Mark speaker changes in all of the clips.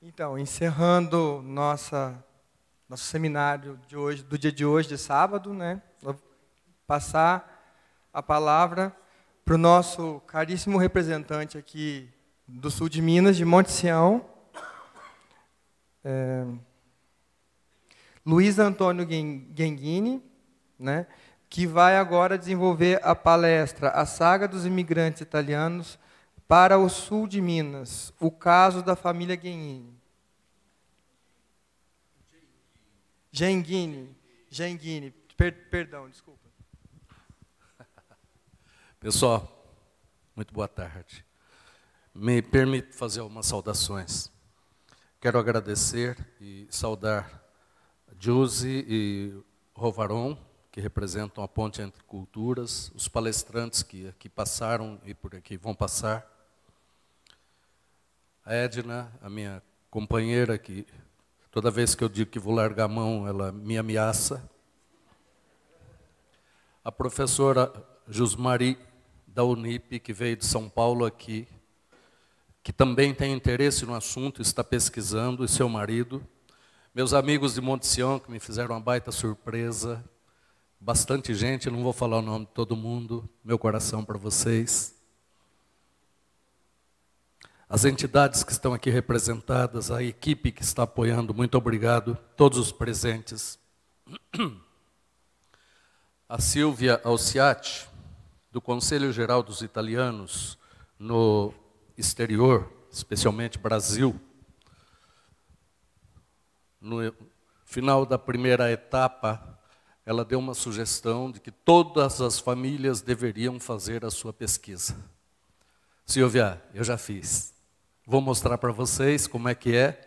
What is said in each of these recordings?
Speaker 1: Então, encerrando nossa, nosso seminário de hoje, do dia de hoje, de sábado, né? Vou passar a palavra para o nosso caríssimo representante aqui do sul de Minas, de Monte Sião, é, Luiz Antônio Genghini, né? que vai agora desenvolver a palestra A Saga dos Imigrantes Italianos para o sul de Minas, o caso da família Guenini. Genguini. Genguini. Per, perdão, desculpa. Pessoal, muito boa tarde. Me permito fazer algumas saudações. Quero agradecer e saudar Giuse e Rovaron, que representam a ponte entre culturas, os palestrantes que aqui passaram e por aqui vão passar, a Edna, a minha companheira, que toda vez que eu digo que vou largar a mão, ela me ameaça. A professora Jusmari, da Unip, que veio de São Paulo aqui, que também tem interesse no assunto, está pesquisando, e seu marido. Meus amigos de Monte Sião, que me fizeram uma baita surpresa. Bastante gente, não vou falar o nome de todo mundo. Meu coração para vocês as entidades que estão aqui representadas, a equipe que está apoiando, muito obrigado, todos os presentes. A Silvia Alciati, do Conselho Geral dos Italianos no exterior, especialmente Brasil. No final da primeira etapa, ela deu uma sugestão de que todas as famílias deveriam fazer a sua pesquisa. Silvia, eu já fiz. Vou mostrar para vocês como é que é.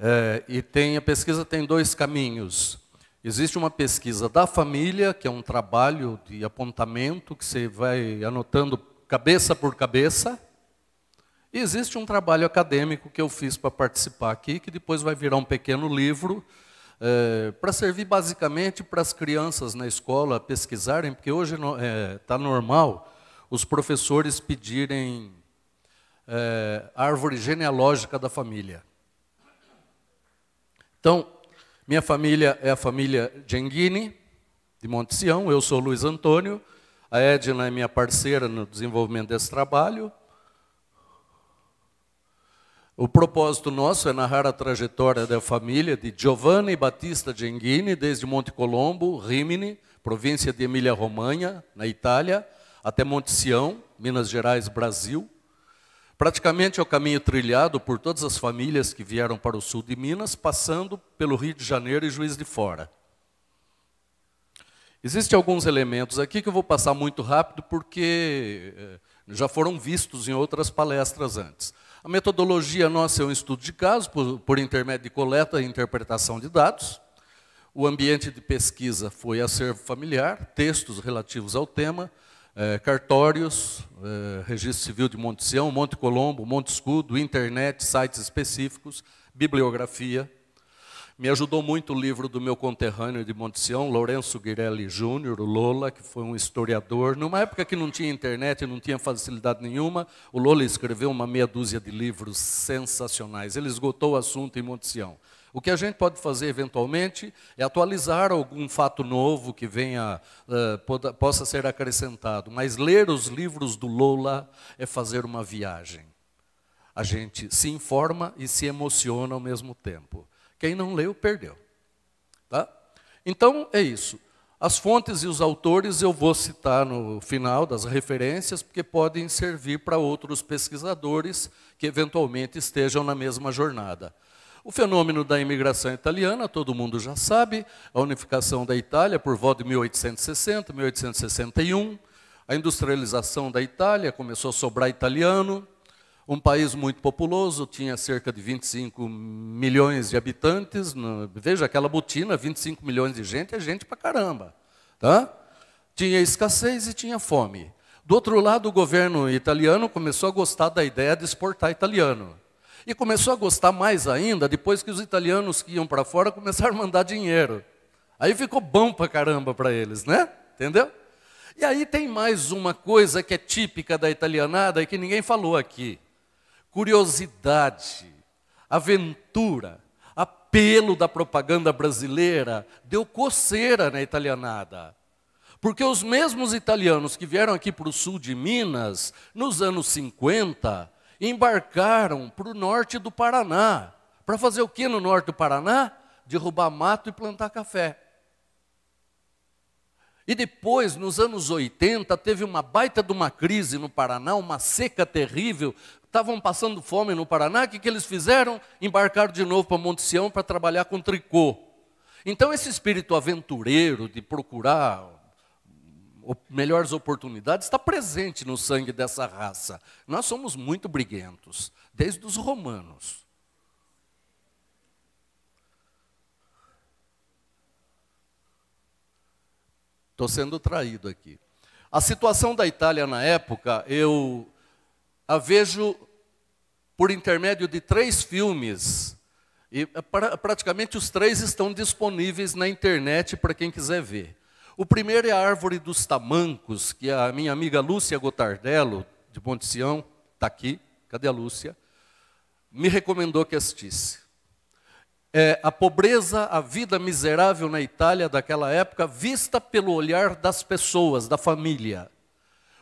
Speaker 1: é. E tem a pesquisa tem dois caminhos. Existe uma pesquisa da família, que é um trabalho de apontamento que você vai anotando cabeça por cabeça. E existe um trabalho acadêmico que eu fiz para participar aqui, que depois vai virar um pequeno livro, é, para servir basicamente para as crianças na escola pesquisarem, porque hoje está é, tá normal os professores pedirem é, árvore genealógica da família. Então, minha família é a família Genghini, de Monte Sião, eu sou Luiz Antônio, a Edna é minha parceira no desenvolvimento desse trabalho. O propósito nosso é narrar a trajetória da família de Giovanni Battista Genghini, desde Monte Colombo, Rimini, província de Emília-Romanha, na Itália, até Monte Sião, Minas Gerais, Brasil, Praticamente é o caminho trilhado por todas as famílias que vieram para o sul de Minas, passando pelo Rio de Janeiro e Juiz de Fora. Existem alguns elementos aqui que eu vou passar muito rápido, porque eh, já foram vistos em outras palestras antes. A metodologia nossa é um estudo de caso, por, por intermédio de coleta e interpretação de dados. O ambiente de pesquisa foi acervo familiar, textos relativos ao tema, é, cartórios, é, registro civil de Monte Sião, Monte Colombo, Monte Escudo, internet, sites específicos, bibliografia. Me ajudou muito o livro do meu conterrâneo de Monte Sião, Lourenço Guirelli Júnior, o Lola, que foi um historiador. Numa época que não tinha internet, não tinha facilidade nenhuma, o Lola escreveu uma meia dúzia de livros sensacionais. Ele esgotou o assunto em Monte Sião. O que a gente pode fazer eventualmente é atualizar algum fato novo que venha uh, poda, possa ser acrescentado, mas ler os livros do Lola é fazer uma viagem. A gente se informa e se emociona ao mesmo tempo. Quem não leu perdeu, tá? Então é isso. As fontes e os autores eu vou citar no final das referências, porque podem servir para outros pesquisadores que eventualmente estejam na mesma jornada. O fenômeno da imigração italiana, todo mundo já sabe, a unificação da Itália por volta de 1860, 1861, a industrialização da Itália, começou a sobrar italiano, um país muito populoso, tinha cerca de 25 milhões de habitantes, veja aquela botina, 25 milhões de gente, é gente pra caramba. Tá? Tinha escassez e tinha fome. Do outro lado, o governo italiano começou a gostar da ideia de exportar italiano. E começou a gostar mais ainda depois que os italianos que iam para fora começaram a mandar dinheiro. Aí ficou bom para caramba para eles, né? Entendeu? E aí tem mais uma coisa que é típica da italianada e que ninguém falou aqui: curiosidade, aventura, apelo da propaganda brasileira deu coceira na italianada. Porque os mesmos italianos que vieram aqui para o sul de Minas, nos anos 50, embarcaram para o norte do Paraná. Para fazer o que no norte do Paraná? Derrubar mato e plantar café. E depois, nos anos 80, teve uma baita de uma crise no Paraná, uma seca terrível. Estavam passando fome no Paraná, o que, que eles fizeram? Embarcaram de novo para Monte Sião para trabalhar com tricô. Então, esse espírito aventureiro de procurar melhores oportunidades está presente no sangue dessa raça. Nós somos muito briguentos, desde os romanos. Estou sendo traído aqui. A situação da Itália na época, eu a vejo por intermédio de três filmes. E eh, pra, praticamente os três estão disponíveis na internet para quem quiser ver. O primeiro é a árvore dos tamancos, que a minha amiga Lúcia Gotardello, de Monte Sião, está aqui, cadê a Lúcia? Me recomendou que assistisse. É, a pobreza, a vida miserável na Itália daquela época, vista pelo olhar das pessoas, da família.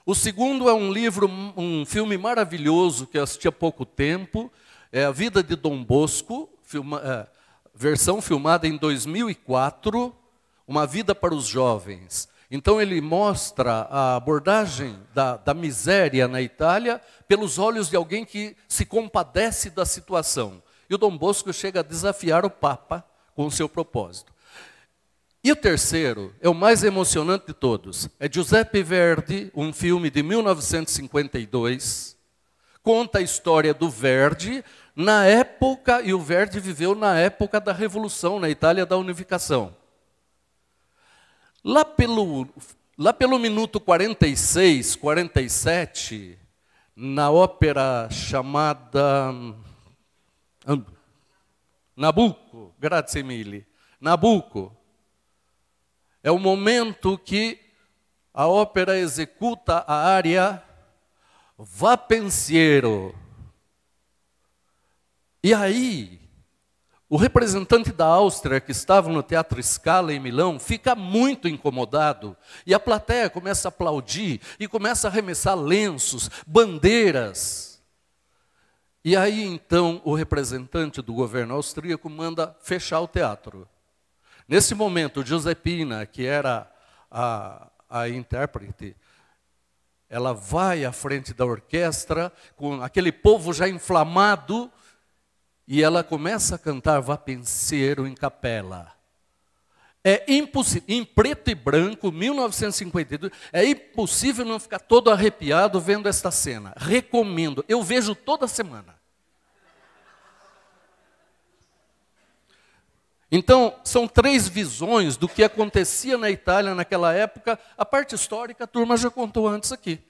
Speaker 1: O segundo é um livro, um filme maravilhoso que eu assisti há pouco tempo, é A Vida de Dom Bosco, filma, é, versão filmada em 2004, uma Vida para os Jovens. Então ele mostra a abordagem da, da miséria na Itália pelos olhos de alguém que se compadece da situação. E o Dom Bosco chega a desafiar o Papa com o seu propósito. E o terceiro é o mais emocionante de todos. É Giuseppe Verdi, um filme de 1952. Conta a história do Verdi na época, e o Verdi viveu na época da Revolução na Itália da Unificação. Lá pelo, lá pelo minuto 46, 47, na ópera chamada hum, Nabucco, grazie mille, Nabucco, é o momento que a ópera executa a área Va pensiero. E aí, o representante da Áustria, que estava no Teatro Scala em Milão, fica muito incomodado. E a plateia começa a aplaudir e começa a arremessar lenços, bandeiras. E aí então o representante do governo austríaco manda fechar o teatro. Nesse momento, Giuseppina, que era a, a intérprete, ela vai à frente da orquestra, com aquele povo já inflamado, e ela começa a cantar Vapenseiro em Capela. É impossível, em preto e branco, 1952, é impossível não ficar todo arrepiado vendo esta cena. Recomendo, eu vejo toda semana. Então, são três visões do que acontecia na Itália naquela época. A parte histórica a turma já contou antes aqui.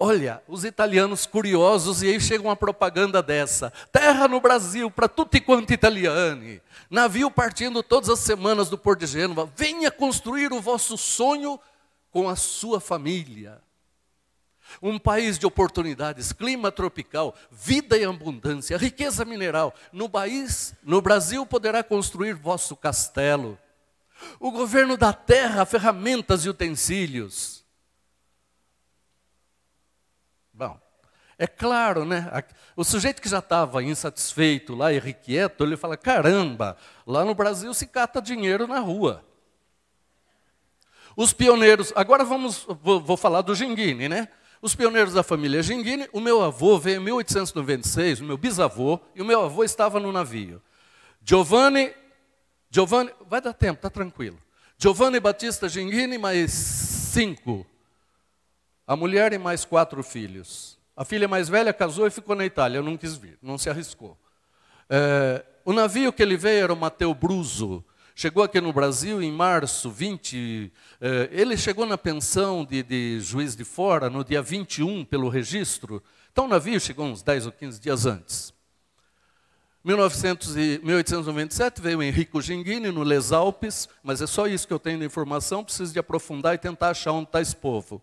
Speaker 1: Olha, os italianos curiosos, e aí chega uma propaganda dessa. Terra no Brasil, para tutti quanto italiani. Navio partindo todas as semanas do Porto de Gênova. Venha construir o vosso sonho com a sua família. Um país de oportunidades, clima tropical, vida e abundância, riqueza mineral. No, país, no Brasil poderá construir vosso castelo. O governo da terra, ferramentas e utensílios É claro, né? O sujeito que já estava insatisfeito lá, irrequieto, ele fala: caramba, lá no Brasil se cata dinheiro na rua. Os pioneiros, agora vamos, vou, vou falar do Ginguini, né? Os pioneiros da família Ginguini, o meu avô veio em 1896, o meu bisavô, e o meu avô estava no navio. Giovanni, Giovanni, vai dar tempo, tá tranquilo. Giovanni Batista Ginguini, mais cinco, a mulher e mais quatro filhos. A filha mais velha casou e ficou na Itália, não quis vir, não se arriscou. É, o navio que ele veio era o Mateu Bruso. Chegou aqui no Brasil em março 20. É, ele chegou na pensão de, de Juiz de Fora no dia 21, pelo registro. Então o navio chegou uns 10 ou 15 dias antes. Em 1897 veio Enrico Gingini no Les Alpes, mas é só isso que eu tenho de informação, preciso de aprofundar e tentar achar onde está esse povo.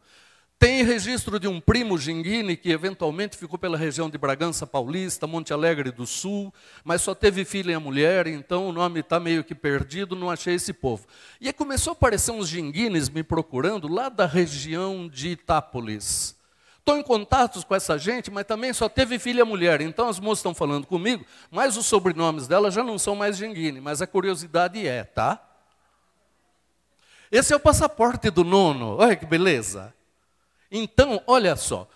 Speaker 1: Tem registro de um primo Gingini que eventualmente ficou pela região de Bragança Paulista, Monte Alegre do Sul, mas só teve filha e a mulher, então o nome está meio que perdido, não achei esse povo. E aí começou a aparecer uns Ginguines me procurando lá da região de Itápolis. Estou em contatos com essa gente, mas também só teve filha e mulher. Então as moças estão falando comigo, mas os sobrenomes delas já não são mais Ginguine, mas a curiosidade é, tá? Esse é o passaporte do nono, olha que beleza. Então, olha só,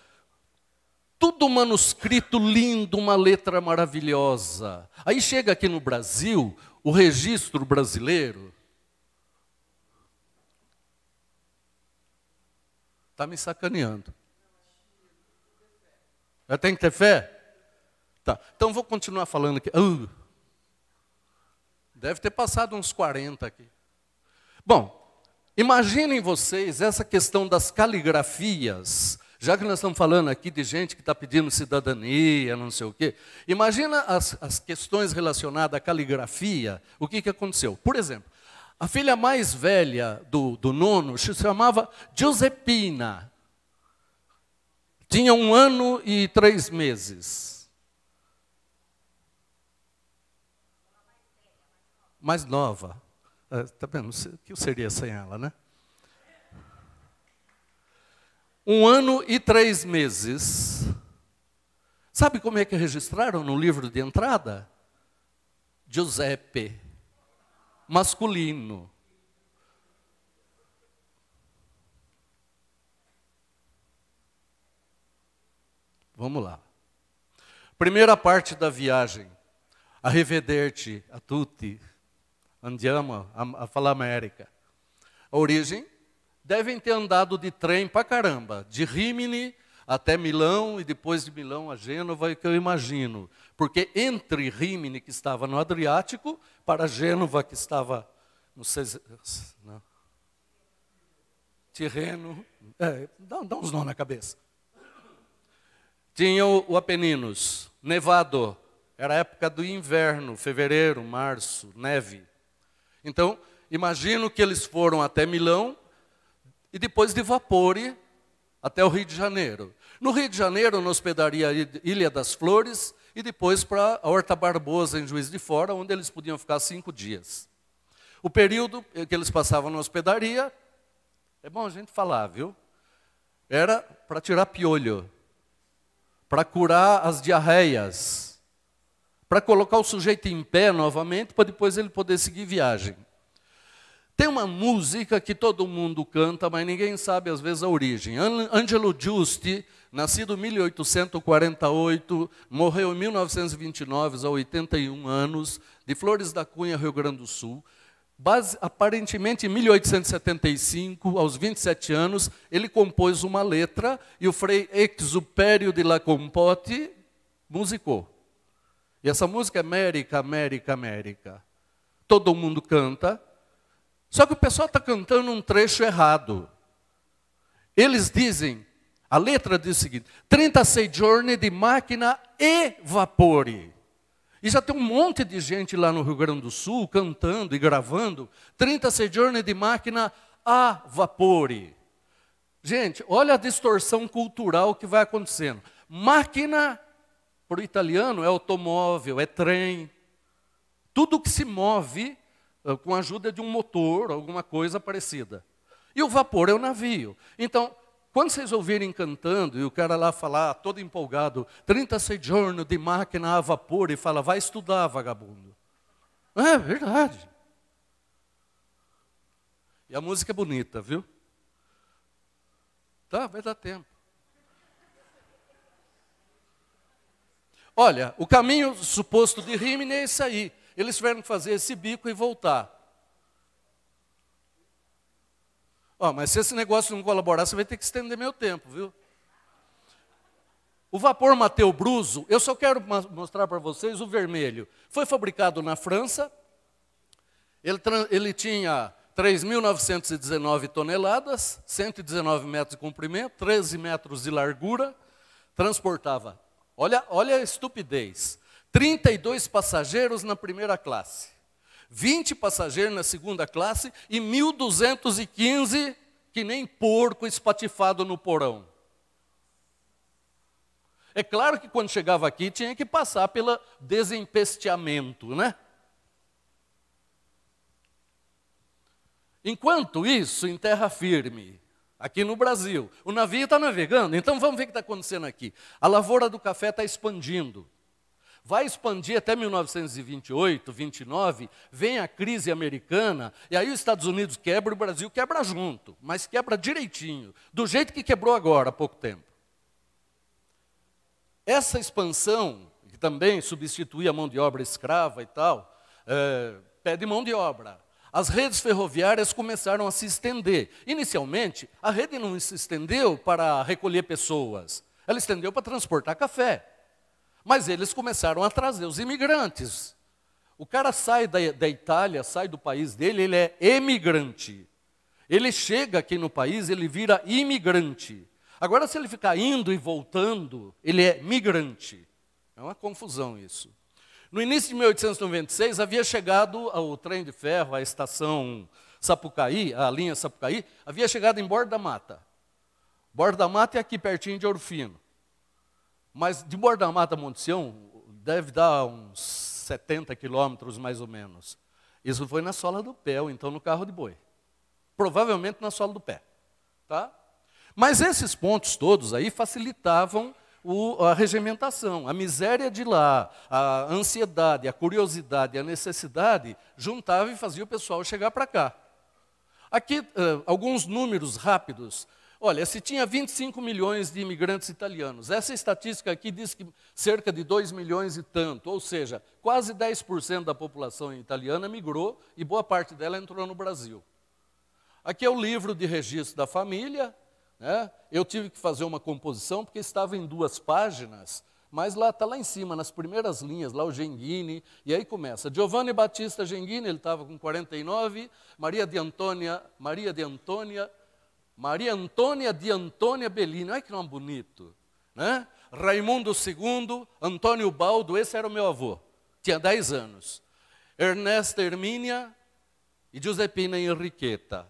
Speaker 1: tudo manuscrito lindo, uma letra maravilhosa. Aí chega aqui no Brasil, o registro brasileiro. Está me sacaneando. Eu tenho que ter fé? Tá, então vou continuar falando aqui. Uh, deve ter passado uns 40 aqui. Bom, Imaginem vocês essa questão das caligrafias, já que nós estamos falando aqui de gente que está pedindo cidadania, não sei o quê. Imagina as, as questões relacionadas à caligrafia, o que, que aconteceu. Por exemplo, a filha mais velha do, do nono se chamava Giuseppina. Tinha um ano e três meses. Mais nova. Está ah, vendo? O que eu seria sem ela, né? Um ano e três meses. Sabe como é que registraram no livro de entrada? Giuseppe, masculino. Vamos lá. Primeira parte da viagem. Arrivederci a tutti. Andiamo, a, a falar América. A origem? Devem ter andado de trem para caramba, de Rimini até Milão e depois de Milão a Gênova, é o que eu imagino. Porque entre Rimini, que estava no Adriático, para Gênova, que estava no não. Tirreno, é, dá, dá, uns nomes na cabeça. Tinha o, o Apeninos, nevado, era época do inverno, fevereiro, março, neve. Então, imagino que eles foram até Milão e depois de Vapore até o Rio de Janeiro. No Rio de Janeiro, na hospedaria Ilha das Flores e depois para a Horta Barbosa, em Juiz de Fora, onde eles podiam ficar cinco dias. O período eh, que eles passavam na hospedaria, é bom a gente falar, viu? Era para tirar piolho, para curar as diarreias para colocar o sujeito em pé novamente, para depois ele poder seguir viagem. Tem uma música que todo mundo canta, mas ninguém sabe às vezes a origem. Angelo Giusti, nascido em 1848, morreu em 1929, aos 81 anos, de Flores da Cunha, Rio Grande do Sul. Base, aparentemente em 1875, aos 27 anos, ele compôs uma letra e o frei Exupério de La Compote musicou. E essa música é América, América, América. Todo mundo canta, só que o pessoal está cantando um trecho errado. Eles dizem, a letra diz o seguinte: 36 journey de máquina evapore. E já tem um monte de gente lá no Rio Grande do Sul cantando e gravando 36 journey de máquina a vapore. Gente, olha a distorção cultural que vai acontecendo. Máquina para o italiano é automóvel, é trem. Tudo que se move eh, com a ajuda de um motor, alguma coisa parecida. E o vapor é o navio. Então, quando vocês ouvirem cantando e o cara lá falar, todo empolgado, 36 sejorno de máquina a vapor, e fala, vai estudar, vagabundo. É verdade. E a música é bonita, viu? Tá, vai dar tempo. Olha, o caminho suposto de Rimini é esse aí. Eles tiveram que fazer esse bico e voltar. Ó, mas se esse negócio não colaborar, você vai ter que estender meu tempo, viu? O vapor Mateu Bruso, eu só quero mostrar para vocês o vermelho. Foi fabricado na França. Ele, ele tinha 3.919 toneladas, 119 metros de comprimento, 13 metros de largura. Transportava Olha, olha a estupidez. 32 passageiros na primeira classe, 20 passageiros na segunda classe e 1.215 que nem porco espatifado no porão. É claro que quando chegava aqui tinha que passar pelo desempesteamento, né? Enquanto isso, em terra firme, aqui no Brasil. O navio está navegando, então vamos ver o que está acontecendo aqui. A lavoura do café está expandindo. Vai expandir até 1928, 29, vem a crise americana, e aí os Estados Unidos quebra e o Brasil quebra junto, mas quebra direitinho, do jeito que quebrou agora há pouco tempo. Essa expansão, que também substitui a mão de obra escrava e tal, é, pede mão de obra. As redes ferroviárias começaram a se estender. Inicialmente, a rede não se estendeu para recolher pessoas, ela estendeu para transportar café. Mas eles começaram a trazer os imigrantes. O cara sai da, da Itália, sai do país dele, ele é emigrante. Ele chega aqui no país, ele vira imigrante. Agora, se ele ficar indo e voltando, ele é migrante. É uma confusão isso. No início de 1896, havia chegado o trem de ferro, a estação Sapucaí, a linha Sapucaí, havia chegado em Borda Mata. Borda Mata é aqui pertinho de Ouro Fino. Mas de Borda Mata a Monticião, deve dar uns 70 quilômetros mais ou menos. Isso foi na sola do pé, ou então no carro de boi. Provavelmente na sola do pé. Tá? Mas esses pontos todos aí facilitavam o, a regimentação. A miséria de lá, a ansiedade, a curiosidade, a necessidade juntava e fazia o pessoal chegar para cá. Aqui, uh, alguns números rápidos. Olha, se tinha 25 milhões de imigrantes italianos, essa estatística aqui diz que cerca de 2 milhões e tanto, ou seja, quase 10% da população italiana migrou e boa parte dela entrou no Brasil. Aqui é o livro de registro da família, né? Eu tive que fazer uma composição porque estava em duas páginas, mas lá está lá em cima, nas primeiras linhas, lá o Genghini, e aí começa. Giovanni Battista Genghini, ele estava com 49, Maria de Antônia, Maria de Antônia, Maria Antônia de Antônia Bellini, olha que nome bonito, né? Raimundo II, Antônio Baldo, esse era o meu avô, tinha 10 anos. Ernesta Hermínia e Giuseppina Henriqueta.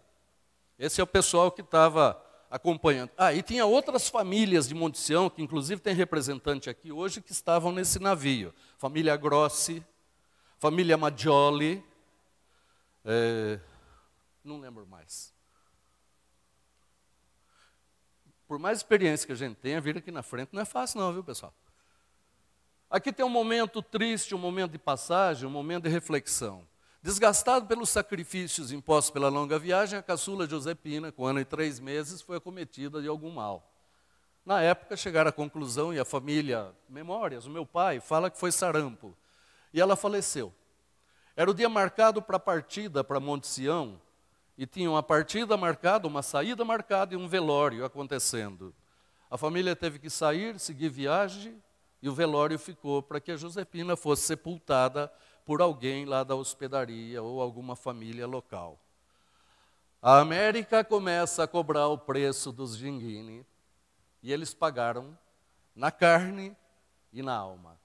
Speaker 1: Esse é o pessoal que estava acompanhando. Ah, e tinha outras famílias de Monte Sião, que inclusive tem representante aqui hoje, que estavam nesse navio. Família Grossi, família Maggioli, é, não lembro mais. Por mais experiência que a gente tenha, vir aqui na frente não é fácil não, viu pessoal? Aqui tem um momento triste, um momento de passagem, um momento de reflexão. Desgastado pelos sacrifícios impostos pela longa viagem, a caçula Josepina, com um ano e três meses, foi acometida de algum mal. Na época, chegaram à conclusão, e a família, memórias, o meu pai, fala que foi sarampo. E ela faleceu. Era o dia marcado para a partida para Monte Sião, e tinha uma partida marcada, uma saída marcada e um velório acontecendo. A família teve que sair, seguir viagem, e o velório ficou para que a Josepina fosse sepultada por alguém lá da hospedaria ou alguma família local. A América começa a cobrar o preço dos jinguine e eles pagaram na carne e na alma.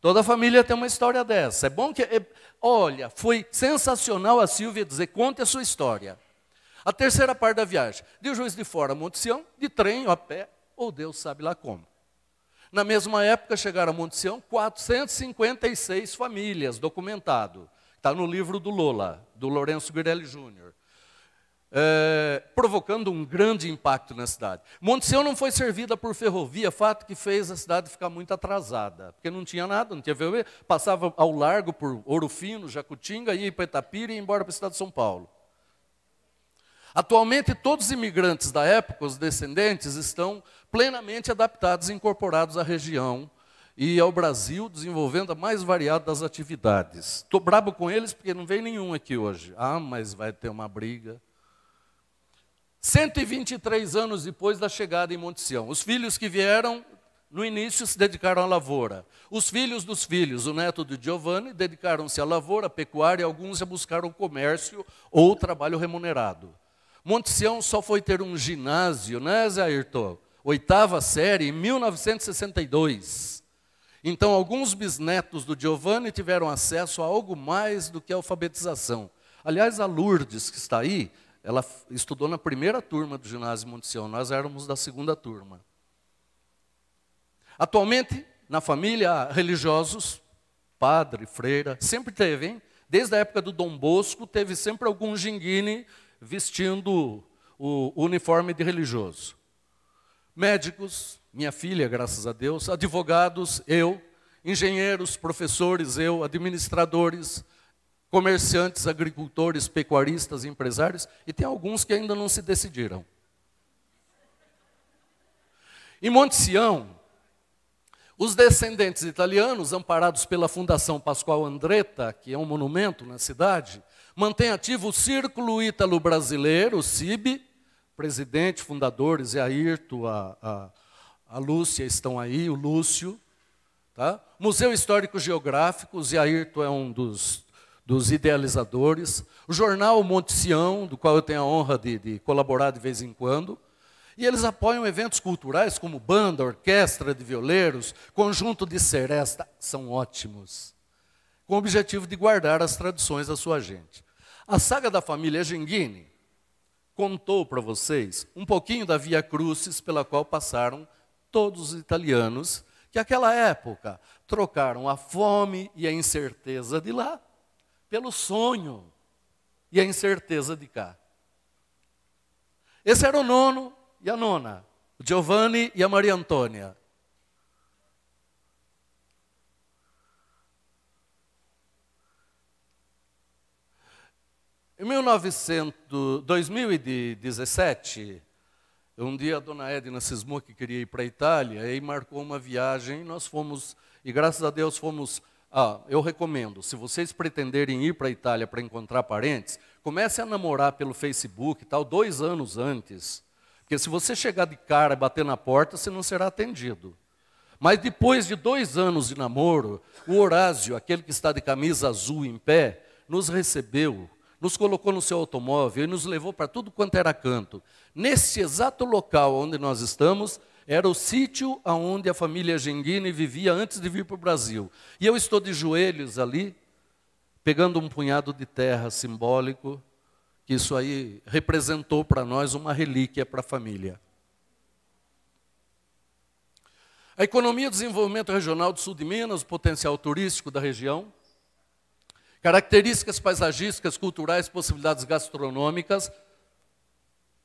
Speaker 1: Toda família tem uma história dessa. É bom que. É, olha, foi sensacional a Silvia dizer: conte a sua história. A terceira parte da viagem, de Juiz de Fora Monte Sião, de trem ou a pé, ou Deus sabe lá como. Na mesma época chegaram a Monte Sião 456 famílias, documentado. Está no livro do Lola, do Lourenço Guirelli Júnior. É, provocando um grande impacto na cidade. Monte Sião não foi servida por ferrovia, fato que fez a cidade ficar muito atrasada, porque não tinha nada, não tinha ferrovia, passava ao largo por Ouro Fino, Jacutinga, ia para Itapira e ia embora para a cidade de São Paulo. Atualmente, todos os imigrantes da época, os descendentes, estão plenamente adaptados e incorporados à região e ao Brasil, desenvolvendo a mais variada das atividades. Estou brabo com eles porque não vem nenhum aqui hoje. Ah, mas vai ter uma briga. 123 anos depois da chegada em Monte Sião, os filhos que vieram no início se dedicaram à lavoura. Os filhos dos filhos, o neto de Giovanni, dedicaram-se à lavoura, à pecuária, e alguns a buscar o comércio ou trabalho remunerado. Monte Sião só foi ter um ginásio, né, Zé Ayrton? Oitava série, em 1962. Então, alguns bisnetos do Giovanni tiveram acesso a algo mais do que a alfabetização. Aliás, a Lourdes, que está aí, ela estudou na primeira turma do ginásio Monte Sião, nós éramos da segunda turma. Atualmente, na família, religiosos, padre, freira, sempre teve, hein? Desde a época do Dom Bosco, teve sempre algum jinguine vestindo o uniforme de religioso. Médicos, minha filha, graças a Deus, advogados, eu, engenheiros, professores, eu, administradores, comerciantes, agricultores, pecuaristas, empresários, e tem alguns que ainda não se decidiram. Em Monte Sião, os descendentes italianos, amparados pela Fundação Pascoal Andretta, que é um monumento na cidade, Mantém ativo o Círculo Ítalo Brasileiro, o CIB, presidente, fundadores, e a Irto, a, a, a Lúcia estão aí, o Lúcio. Tá? Museu Histórico Geográfico, o Ayrton é um dos, dos idealizadores. O jornal Monte Sião, do qual eu tenho a honra de, de colaborar de vez em quando. E eles apoiam eventos culturais como banda, orquestra de violeiros, conjunto de seresta, são ótimos, com o objetivo de guardar as tradições da sua gente. A saga da família Genghini contou para vocês um pouquinho da Via Crucis pela qual passaram todos os italianos que aquela época trocaram a fome e a incerteza de lá pelo sonho e a incerteza de cá. Esse era o nono e a nona, Giovanni e a Maria Antônia. Em 1900, 2017, um dia a dona Edna cismou que queria ir para a Itália e marcou uma viagem. E nós fomos, e graças a Deus fomos. Ah, eu recomendo, se vocês pretenderem ir para a Itália para encontrar parentes, comece a namorar pelo Facebook e tal, dois anos antes. Porque se você chegar de cara e bater na porta, você não será atendido. Mas depois de dois anos de namoro, o Horácio, aquele que está de camisa azul em pé, nos recebeu nos colocou no seu automóvel e nos levou para tudo quanto era canto. Nesse exato local onde nós estamos, era o sítio onde a família Genghini vivia antes de vir para o Brasil. E eu estou de joelhos ali, pegando um punhado de terra simbólico, que isso aí representou para nós uma relíquia para a família. A economia e desenvolvimento regional do sul de Minas, o potencial turístico da região, características paisagísticas, culturais, possibilidades gastronômicas.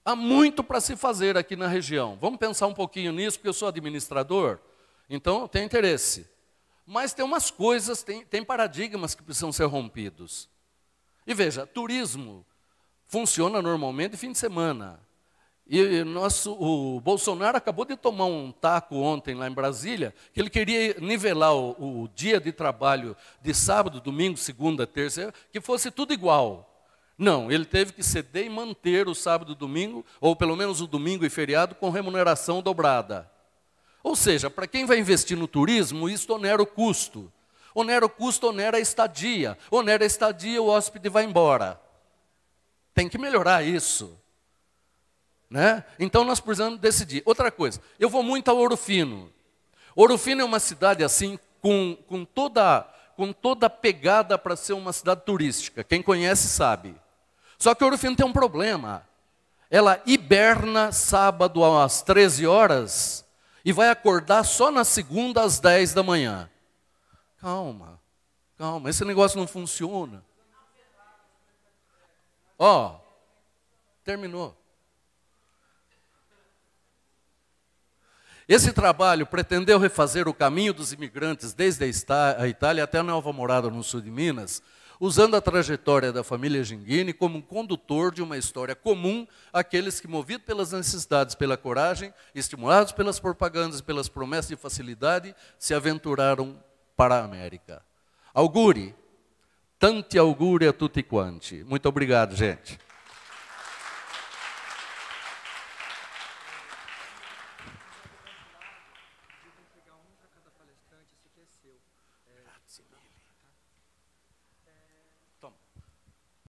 Speaker 1: Há muito para se fazer aqui na região. Vamos pensar um pouquinho nisso, porque eu sou administrador, então eu tenho interesse. Mas tem umas coisas, tem, tem paradigmas que precisam ser rompidos. E veja, turismo funciona normalmente fim de semana. E nosso, o Bolsonaro acabou de tomar um taco ontem lá em Brasília, que ele queria nivelar o, o dia de trabalho de sábado, domingo, segunda, terça, que fosse tudo igual. Não, ele teve que ceder e manter o sábado e domingo, ou pelo menos o domingo e feriado, com remuneração dobrada. Ou seja, para quem vai investir no turismo, isso onera o custo. Onera o custo, onera a estadia. Onera a estadia, o hóspede vai embora. Tem que melhorar isso. Né? Então nós precisamos decidir. Outra coisa, eu vou muito a Orofino. Orofino é uma cidade assim, com, com toda com toda pegada para ser uma cidade turística. Quem conhece sabe. Só que Orofino tem um problema. Ela hiberna sábado às 13 horas e vai acordar só na segunda às 10 da manhã. Calma, calma, esse negócio não funciona. Ó, oh, terminou. Esse trabalho pretendeu refazer o caminho dos imigrantes desde a Itália até a nova morada no sul de Minas, usando a trajetória da família Gingini como um condutor de uma história comum àqueles que, movidos pelas necessidades, pela coragem, estimulados pelas propagandas e pelas promessas de facilidade, se aventuraram para a América. Auguri, tante auguri a tutti quanti. Muito obrigado, gente.